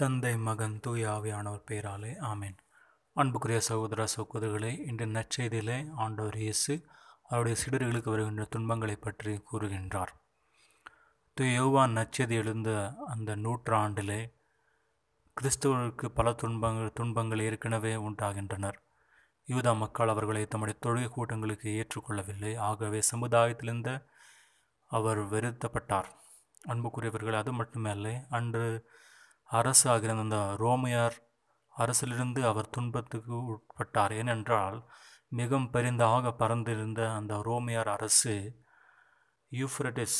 தந்தை மகன் தூய் ஆவியானவர் பெயராலே ஆமேன் அன்புக்குரிய சகோதர சகோதரிகளே இன்று நற்செய்தியிலே ஆண்டவர் இயேசு அவருடைய சிடர்களுக்கு வருகின்ற துன்பங்களை பற்றி கூறுகின்றார் தூய் யோவான் நச்செய்தி எழுந்த அந்த நூற்றாண்டிலே கிறிஸ்தவர்களுக்கு பல துன்பங்கள் துன்பங்கள் ஏற்கனவே உண்டாகின்றனர் யூதா மக்கள் அவர்களை தம்முடைய தொழுகை கூட்டங்களுக்கு ஏற்றுக்கொள்ளவில்லை ஆகவே சமுதாயத்திலிருந்து அவர் வெறுத்தப்பட்டார் அன்புக்குரியவர்கள் அது மட்டுமல்ல அன்று அரசு ஆகிருந்த அந்த ரோமையார் அரசிலிருந்து அவர் துன்பத்துக்கு உட்பட்டார் ஏனென்றால் மிகவும் பெரிந்தாக பறந்திருந்த அந்த ரோமையார் அரசு யூஃப்ரட்டிஸ்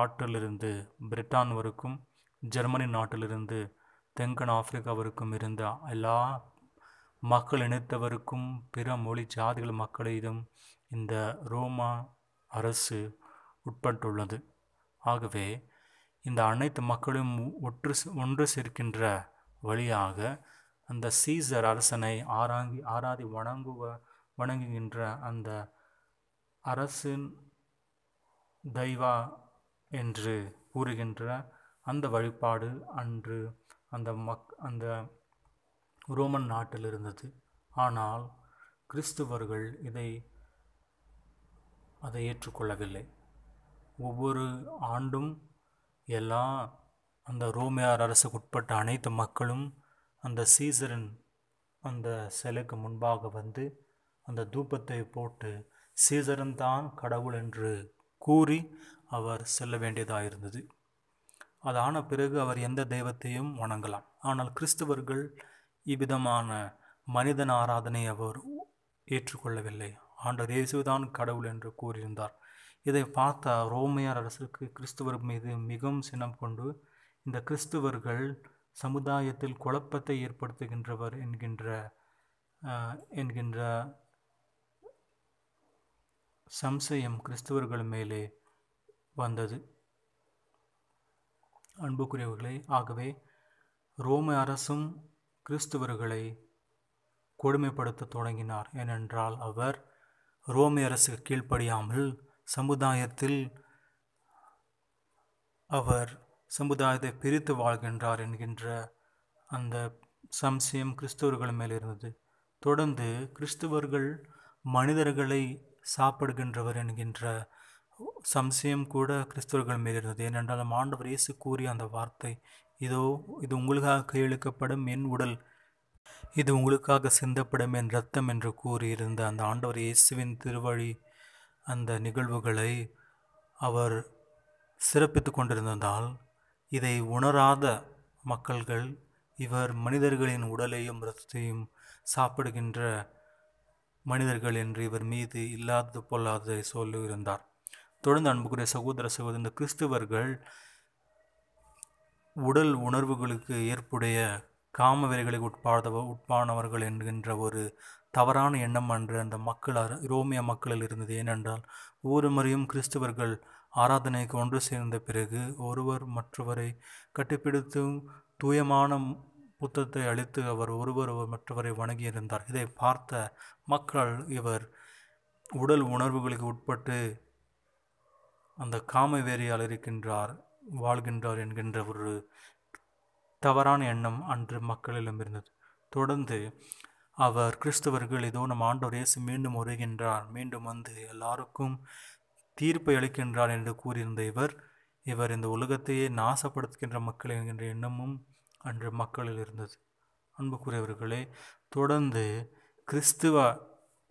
ஆற்றிலிருந்து பிரிட்டான் வரைக்கும் ஜெர்மனி நாட்டிலிருந்து தென்கன் ஆப்பிரிக்காவிற்கும் இருந்த எல்லா மக்கள் இணைத்தவருக்கும் பிற மொழி ஜாதிகள் மக்களிடம் இந்த ரோமா அரசு உட்பட்டுள்ளது ஆகவே இந்த அனைத்து மக்களும் ஒற்று ஒன்று சேர்க்கின்ற வழியாக அந்த சீசர் அரசனை ஆராங்கி ஆராதி வணங்குவ வணங்குகின்ற அந்த அரசின் தெய்வா என்று கூறுகின்ற அந்த வழிபாடு அன்று அந்த மக் அந்த ரோமன் நாட்டில் இருந்தது ஆனால் கிறிஸ்துவர்கள் இதை அதை ஏற்றுக்கொள்ளவில்லை ஒவ்வொரு ஆண்டும் எல்லா அந்த ரோமியார் அரசுக்கு உட்பட்ட அனைத்து மக்களும் அந்த சீசரன் அந்த சிலைக்கு முன்பாக வந்து அந்த தூபத்தை போட்டு சீசரன் தான் கடவுள் என்று கூறி அவர் செல்ல வேண்டியதாக இருந்தது அதான பிறகு அவர் எந்த தெய்வத்தையும் வணங்கலாம் ஆனால் கிறிஸ்தவர்கள் இவ்விதமான மனிதன் ஆராதனை அவர் ஏற்றுக்கொள்ளவில்லை ஆண்டர் இயேசுதான் கடவுள் என்று கூறியிருந்தார் இதை பார்த்த ரோமையார் அரசருக்கு கிறிஸ்துவர் மீது மிகவும் சினம் கொண்டு இந்த கிறிஸ்துவர்கள் சமுதாயத்தில் குழப்பத்தை ஏற்படுத்துகின்றவர் என்கின்ற என்கின்ற சம்சயம் கிறிஸ்துவர்கள் மேலே வந்தது அன்புக்குரியவர்களே ஆகவே ரோம அரசும் கிறிஸ்துவர்களை கொடுமைப்படுத்த தொடங்கினார் ஏனென்றால் அவர் ரோமிய அரசுக்கு கீழ்ப்படியாமல் சமுதாயத்தில் அவர் சமுதாயத்தை பிரித்து வாழ்கின்றார் என்கின்ற அந்த சம்சயம் கிறிஸ்தவர்கள் மேல் இருந்தது தொடர்ந்து கிறிஸ்தவர்கள் மனிதர்களை சாப்பிடுகின்றவர் என்கின்ற சம்சயம் கூட கிறிஸ்தவர்கள் மேல் இருந்தது ஏனென்றாலும் ஆண்டவர் இயேசு கூறிய அந்த வார்த்தை இதோ இது உங்களுக்காக கையெழுக்கப்படும் என் உடல் இது உங்களுக்காக சிந்தப்படும் என் ரத்தம் என்று கூறியிருந்த அந்த ஆண்டவர் இயேசுவின் திருவழி அந்த நிகழ்வுகளை அவர் சிறப்பித்து கொண்டிருந்ததால் இதை உணராத மக்கள்கள் இவர் மனிதர்களின் உடலையும் ரத்தத்தையும் சாப்பிடுகின்ற மனிதர்கள் என்று இவர் மீது இல்லாதது பொல்லாததை சொல்லியிருந்தார் தொடர்ந்து அன்புக்குரிய சகோதர சகோதரி இந்த கிறிஸ்துவர்கள் உடல் உணர்வுகளுக்கு ஏற்புடைய காமவெறிகளுக்கு உட்பாட உட்பானவர்கள் என்கின்ற ஒரு தவறான எண்ணம் அன்று அந்த மக்கள் ரோமிய மக்களில் இருந்தது ஏனென்றால் ஒவ்வொரு முறையும் கிறிஸ்தவர்கள் ஆராதனைக்கு ஒன்று சேர்ந்த பிறகு ஒருவர் மற்றவரை கட்டிப்பிடித்து தூயமான புத்தத்தை அழித்து அவர் ஒருவர் மற்றவரை வணங்கியிருந்தார் இதை பார்த்த மக்கள் இவர் உடல் உணர்வுகளுக்கு உட்பட்டு அந்த காம வேறியால் இருக்கின்றார் வாழ்கின்றார் என்கின்ற ஒரு தவறான எண்ணம் அன்று மக்களிடம் இருந்தது தொடர்ந்து அவர் கிறிஸ்தவர்கள் இதோ நம் ஆண்டவர் இயேசு மீண்டும் வருகின்றார் மீண்டும் வந்து எல்லாருக்கும் தீர்ப்பை அளிக்கின்றார் என்று கூறியிருந்த இவர் இவர் இந்த உலகத்தையே நாசப்படுத்துகின்ற மக்கள் என்கின்ற எண்ணமும் அன்று மக்களில் இருந்தது அன்புக்குரியவர்களே தொடர்ந்து கிறிஸ்துவ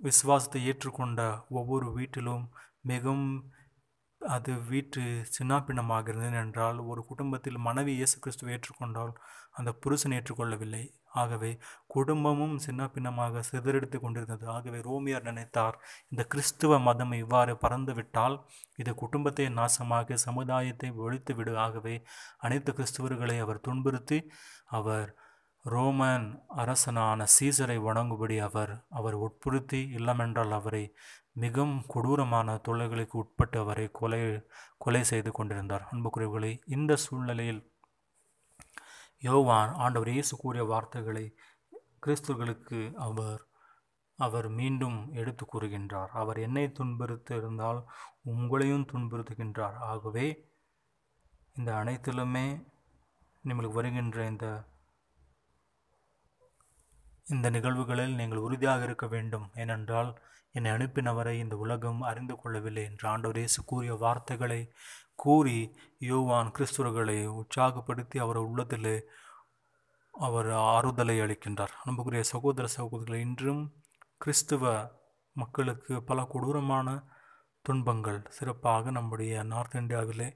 விசுவாசத்தை ஏற்றுக்கொண்ட ஒவ்வொரு வீட்டிலும் மிகவும் அது வீட்டு சின்னாப்பின்னமாகிறது என்றால் ஒரு குடும்பத்தில் மனைவி இயேசு கிறிஸ்துவை ஏற்றுக்கொண்டால் அந்த புருஷன் ஏற்றுக்கொள்ளவில்லை ஆகவே குடும்பமும் சின்ன பின்னமாக சிதறெடுத்து கொண்டிருந்தது ஆகவே ரோமியர் நினைத்தார் இந்த கிறிஸ்துவ மதம் இவ்வாறு பறந்துவிட்டால் இது குடும்பத்தை நாசமாக சமுதாயத்தை ஒழித்து விடு ஆகவே அனைத்து கிறிஸ்துவர்களை அவர் துன்புறுத்தி அவர் ரோமன் அரசனான சீசரை வணங்கும்படி அவர் அவர் உட்புறுத்தி இல்லமென்றால் அவரை மிகவும் கொடூரமான தொல்லைகளுக்கு உட்பட்டு அவரை கொலை கொலை செய்து கொண்டிருந்தார் அன்புக்குறைவுகளை இந்த சூழ்நிலையில் யோவான் ஆண்டவர் இயேசு கூறிய வார்த்தைகளை கிறிஸ்துவர்களுக்கு அவர் அவர் மீண்டும் எடுத்து கூறுகின்றார் அவர் என்னை துன்புறுத்திருந்தால் உங்களையும் துன்புறுத்துகின்றார் ஆகவே இந்த அனைத்திலுமே நம்மளுக்கு வருகின்ற இந்த இந்த நிகழ்வுகளில் நீங்கள் உறுதியாக இருக்க வேண்டும் ஏனென்றால் என்னை அனுப்பினவரை இந்த உலகம் அறிந்து கொள்ளவில்லை என்று ஆண்டவர் இயேசு கூறிய வார்த்தைகளை கூறி யோவான் கிறிஸ்துவர்களை உற்சாகப்படுத்தி அவர் உள்ளத்தில் அவர் ஆறுதலை அளிக்கின்றார் அன்புக்குரிய சகோதர சகோதரிகளை இன்றும் கிறிஸ்துவ மக்களுக்கு பல கொடூரமான துன்பங்கள் சிறப்பாக நம்முடைய நார்த் இந்தியாவிலே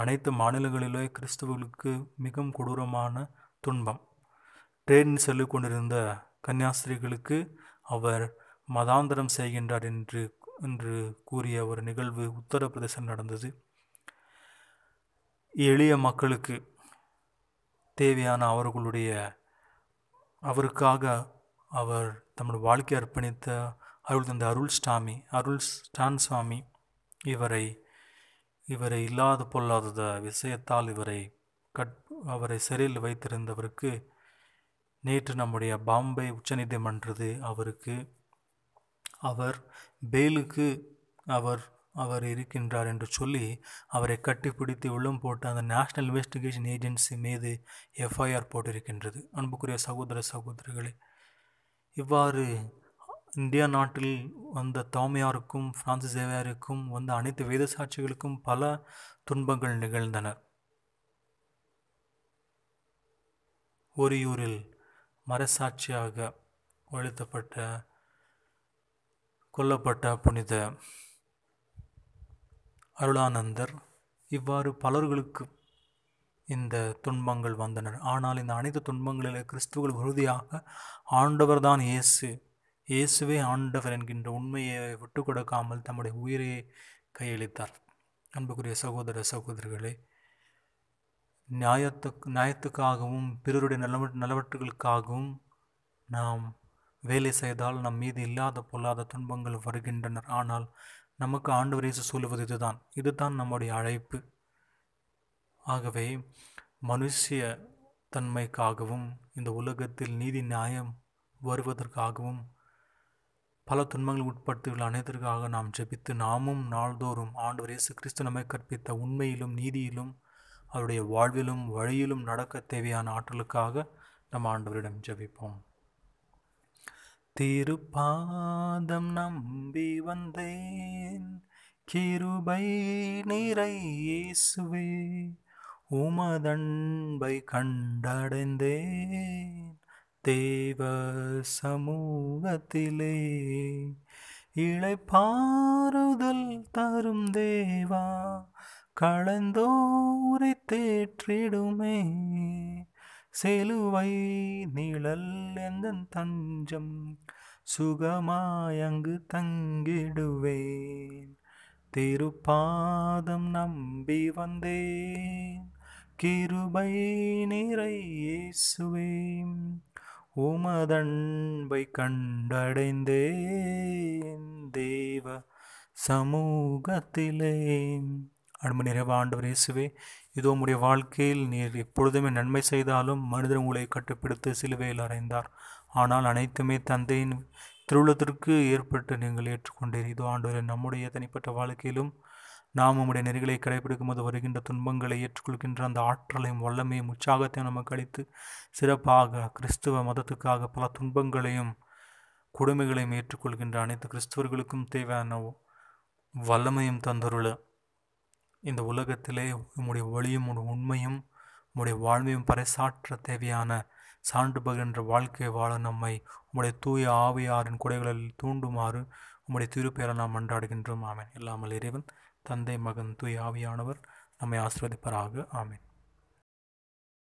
அனைத்து மாநிலங்களிலே கிறிஸ்துவர்களுக்கு மிகவும் கொடூரமான துன்பம் ட்ரெயின் செல்லு கொண்டிருந்த கன்னியாஸ்திரிகளுக்கு அவர் மதாந்தரம் செய்கின்றார் என்று என்று கூறிய ஒரு நிகழ்வு உத்தரப்பிரதேசம் நடந்தது எளிய மக்களுக்கு தேவையான அவர்களுடைய அவருக்காக அவர் தம்முடைய வாழ்க்கை அர்ப்பணித்த அருள் தந்த அருள் ஸ்டாமி அருள் ஸ்டான் சுவாமி இவரை இவரை இல்லாது பொல்லாதத விஷயத்தால் இவரை கட் அவரை சிறையில் வைத்திருந்தவருக்கு நேற்று நம்முடைய பாம்பே உச்சநீதிமன்றது அவருக்கு அவர் பெயிலுக்கு அவர் அவர் இருக்கின்றார் என்று சொல்லி அவரை கட்டிப்பிடித்து உள்ளம் போட்டு அந்த நேஷ்னல் இன்வெஸ்டிகேஷன் ஏஜென்சி மீது எஃப்ஐஆர் போட்டிருக்கின்றது அன்புக்குரிய சகோதர சகோதரிகளே இவ்வாறு இந்தியா நாட்டில் வந்த தோமையாருக்கும் பிரான்சிஸ் சேவையாருக்கும் வந்த அனைத்து வேத சாட்சிகளுக்கும் பல துன்பங்கள் நிகழ்ந்தனர் ஒரியூரில் மரசாட்சியாக ஒழுத்தப்பட்ட கொல்லப்பட்ட புனித அருளானந்தர் இவ்வாறு பலர்களுக்கு இந்த துன்பங்கள் வந்தனர் ஆனால் இந்த அனைத்து துன்பங்களில் கிறிஸ்துவர்கள் உறுதியாக ஆண்டவர்தான் இயேசு இயேசுவே ஆண்டவர் என்கின்ற உண்மையை விட்டு கொடுக்காமல் தம்முடைய உயிரையே கையளித்தார் அன்புக்குரிய சகோதர சகோதரிகளே நியாயத்துக்கு நியாயத்துக்காகவும் பிறருடைய நலவ நலவற்றுகளுக்காகவும் நாம் வேலை செய்தால் நம் மீது இல்லாத பொல்லாத துன்பங்கள் வருகின்றனர் ஆனால் நமக்கு ஆண்டவர் இயேசு சொல்லுவது இதுதான் இதுதான் நம்முடைய அழைப்பு ஆகவே மனுஷிய தன்மைக்காகவும் இந்த உலகத்தில் நீதி நியாயம் வருவதற்காகவும் பல துன்பங்கள் உட்படுத்தியுள்ள அனைத்திற்காக நாம் ஜெபித்து நாமும் நாள்தோறும் ஆண்டவர் இயேசு கிறிஸ்து நம்மை கற்பித்த உண்மையிலும் நீதியிலும் அவருடைய வாழ்விலும் வழியிலும் நடக்க தேவையான ஆற்றலுக்காக நம் ஆண்டவரிடம் ஜெபிப்போம் திருப்பாதம் நம்பி வந்தேன் கிருபை நிறையேசுவே உமதன்பை கண்டடைந்தேன் தேவ சமூகத்திலே இழைப்பாறுதல் தரும் தேவா கலந்தோரை தேற்றிடுமே செலுவை நீழல் எந்த தஞ்சம் சுகமாயங்கு தங்கிடுவேன் திருப்பாதம் நம்பி வந்தேன் கிருபை நிறையேசுவே உமதன்பை கண்டடைந்தேன் தேவ சமூகத்திலே அன்பு நிறைவு ஆண்டவர் இயேசுவே இதோ உங்களுடைய வாழ்க்கையில் நீர் எப்பொழுதுமே நன்மை செய்தாலும் மனிதர் உங்களை கட்டுப்படுத்த சிலுவையில் அடைந்தார் ஆனால் அனைத்துமே தந்தையின் திருவுள்ளத்திற்கு ஏற்பட்டு நீங்கள் ஏற்றுக்கொண்டீர் இதோ ஆண்டவர் நம்முடைய தனிப்பட்ட வாழ்க்கையிலும் நாம் உம்முடைய நெறிகளை கடைபிடிக்கும் போது வருகின்ற துன்பங்களை ஏற்றுக்கொள்கின்ற அந்த ஆற்றலையும் வல்லமையும் உற்சாகத்தையும் நமக்கு அளித்து சிறப்பாக கிறிஸ்துவ மதத்துக்காக பல துன்பங்களையும் கொடுமைகளையும் ஏற்றுக்கொள்கின்ற அனைத்து கிறிஸ்துவர்களுக்கும் தேவையான வல்லமையும் தந்தருள இந்த உலகத்திலே உம்முடைய ஒளியும் உடைய உண்மையும் உம்முடைய வாழ்மையும் பறைசாற்ற தேவையான சான்று என்ற வாழ்க்கை வாழ நம்மை உம்முடைய தூய ஆவியாரின் குடைகளில் தூண்டுமாறு உம்முடைய திருப்பெயரை நாம் மன்றாடுகின்றோம் ஆமேன் இல்லாமல் இறைவன் தந்தை மகன் தூய் ஆவியானவர் நம்மை ஆசிர்வதிப்பராக ஆமேன்